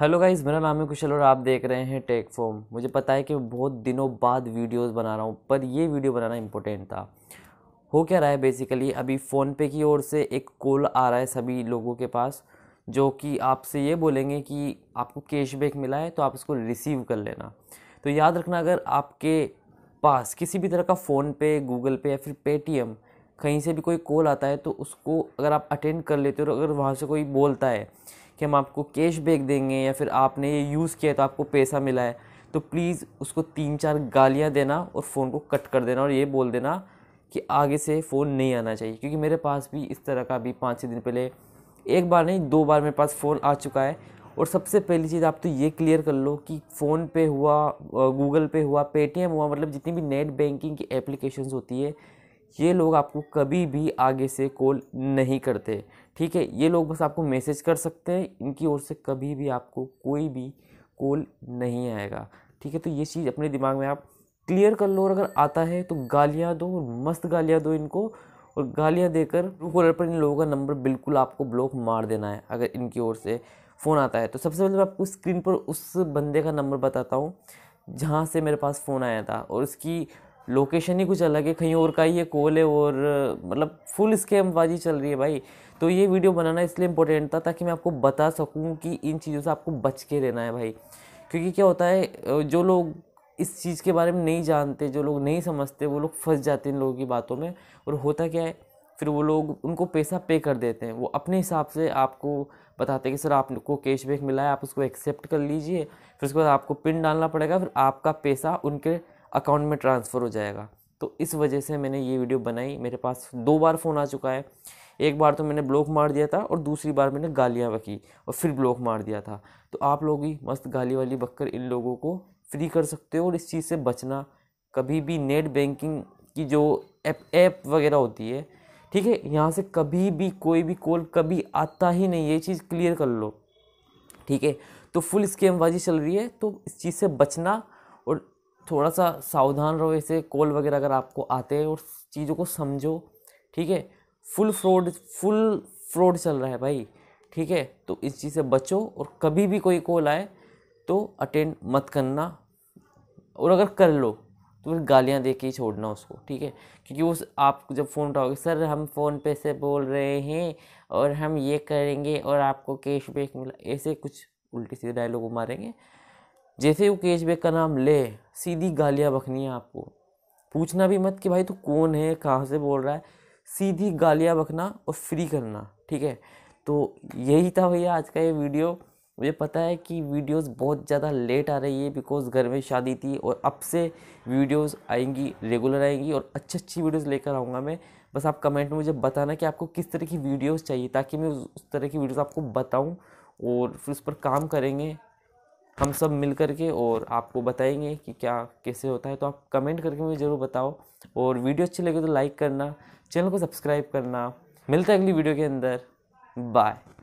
hello guys मेरा नाम है कुशल और आप देख रहे हैं टेक फॉर्म मुझे पता है कि मैं बहुत दिनों बाद वीडियोस बना रहा हूँ पर ये वीडियो बनाना इम्पोर्टेंट था हो क्या रहा है बेसिकली अभी फ़ोनपे की ओर से एक कॉल आ रहा है सभी लोगों के पास जो कि आपसे ये बोलेंगे कि आपको कैशबैक मिला है तो आप इसको रिसीव कर लेना तो याद रखना अगर आपके पास किसी भी तरह का फ़ोनपे गूगल पे या फिर पेटीएम कहीं से भी कोई कॉल आता है तो उसको अगर आप अटेंड कर लेते हो और अगर वहाँ से कोई बोलता है कि हम आपको कैश बैक देंगे या फिर आपने ये यूज़ किया तो आपको पैसा मिला है तो प्लीज़ उसको तीन चार गालियाँ देना और फ़ोन को कट कर देना और ये बोल देना कि आगे से फ़ोन नहीं आना चाहिए क्योंकि मेरे पास भी इस तरह का अभी पाँच छः दिन पहले एक बार नहीं दो बार मेरे पास फ़ोन आ चुका है और सबसे पहली चीज़ आप तो ये क्लियर कर लो कि फ़ोन पे हुआ गूगल पे हुआ पेटीएम हुआ मतलब जितनी भी नेट बैंकिंग की एप्लीकेशंस होती है ये लोग आपको कभी भी आगे से कॉल नहीं करते ठीक है ये लोग बस आपको मैसेज कर सकते हैं इनकी ओर से कभी भी आपको कोई भी कॉल नहीं आएगा ठीक है तो ये चीज़ अपने दिमाग में आप क्लियर कर लो और अगर आता है तो गालियाँ दो मस्त गालियाँ दो इनको और गालियाँ देकर ट्रू कॉलर पर इन लोगों का नंबर बिल्कुल आपको ब्लॉक मार देना है अगर इनकी ओर से फ़ोन आता है तो सबसे पहले मैं आपको स्क्रीन पर उस बंदे का नंबर बताता हूँ जहाँ से मेरे पास फ़ोन आया था और उसकी लोकेशन ही कुछ अलग है कहीं और का ही है कॉल है और मतलब फुल स्कैमबाजी चल रही है भाई तो ये वीडियो बनाना इसलिए इम्पोर्टेंट था ताकि मैं आपको बता सकूँ कि इन चीज़ों से आपको बच के रहना है भाई क्योंकि क्या होता है जो लोग इस चीज़ के बारे में नहीं जानते जो लोग नहीं समझते वो लोग फंस जाते हैं इन लोगों की बातों में और होता क्या है फिर वो लोग उनको पैसा पे कर देते हैं वो अपने हिसाब से आपको बताते हैं कि सर आपको कैशबैक मिला है आप उसको एक्सेप्ट कर लीजिए फिर उसके बाद आपको पिन डालना पड़ेगा फिर आपका पैसा उनके अकाउंट में ट्रांसफ़र हो जाएगा तो इस वजह से मैंने ये वीडियो बनाई मेरे पास दो बार फ़ोन आ चुका है एक बार तो मैंने ब्लॉक मार दिया था और दूसरी बार मैंने गालियाँ बकी और फिर ब्लॉक मार दिया था तो आप लोग ही मस्त गाली वाली बककर इन लोगों को फ्री कर सकते हो और इस चीज़ से बचना कभी भी नेट बैंकिंग की जो ऐप ऐप वगैरह होती है ठीक है यहाँ से कभी भी कोई भी कॉल कभी आता ही नहीं ये चीज़ क्लियर कर लो ठीक है तो फुल स्कैमबाजी चल रही है तो इस चीज़ से बचना थोड़ा सा सावधान रहो ऐसे कॉल वगैरह अगर आपको आते हैं और चीज़ों को समझो ठीक है फुल फ्रॉड फुल फ्रॉड चल रहा है भाई ठीक है तो इस चीज़ से बचो और कभी भी कोई कॉल आए तो अटेंड मत करना और अगर कर लो तो फिर गालियाँ दे के ही छोड़ना उसको ठीक है क्योंकि वो आप जब फ़ोन उठाओगे सर हम फ़ोन पे से बोल रहे हैं और हम ये करेंगे और आपको कैशबैक मिला ऐसे कुछ उल्टी सीधे डायलॉग मारेंगे जैसे वो कैश का नाम ले सीधी गालियाँ बखनी है आपको पूछना भी मत कि भाई तू कौन है कहाँ से बोल रहा है सीधी गालियाँ बखना और फ्री करना ठीक है तो यही था भैया आज का ये वीडियो मुझे पता है कि वीडियोस बहुत ज़्यादा लेट आ रही है बिकॉज घर में शादी थी और अब से वीडियोस आएंगी रेगुलर आएंगी और अच्छी अच्छी वीडियोस लेकर आऊँगा मैं बस आप कमेंट में मुझे बताना कि आपको किस तरह की वीडियोस चाहिए ताकि मैं उस तरह की वीडियोस आपको बताऊँ और फिर उस पर काम करेंगे हम सब मिल कर के और आपको बताएंगे कि क्या कैसे होता है तो आप कमेंट करके मुझे ज़रूर बताओ और वीडियो अच्छी लगे तो लाइक करना चैनल को सब्सक्राइब करना मिलता है अगली वीडियो के अंदर बाय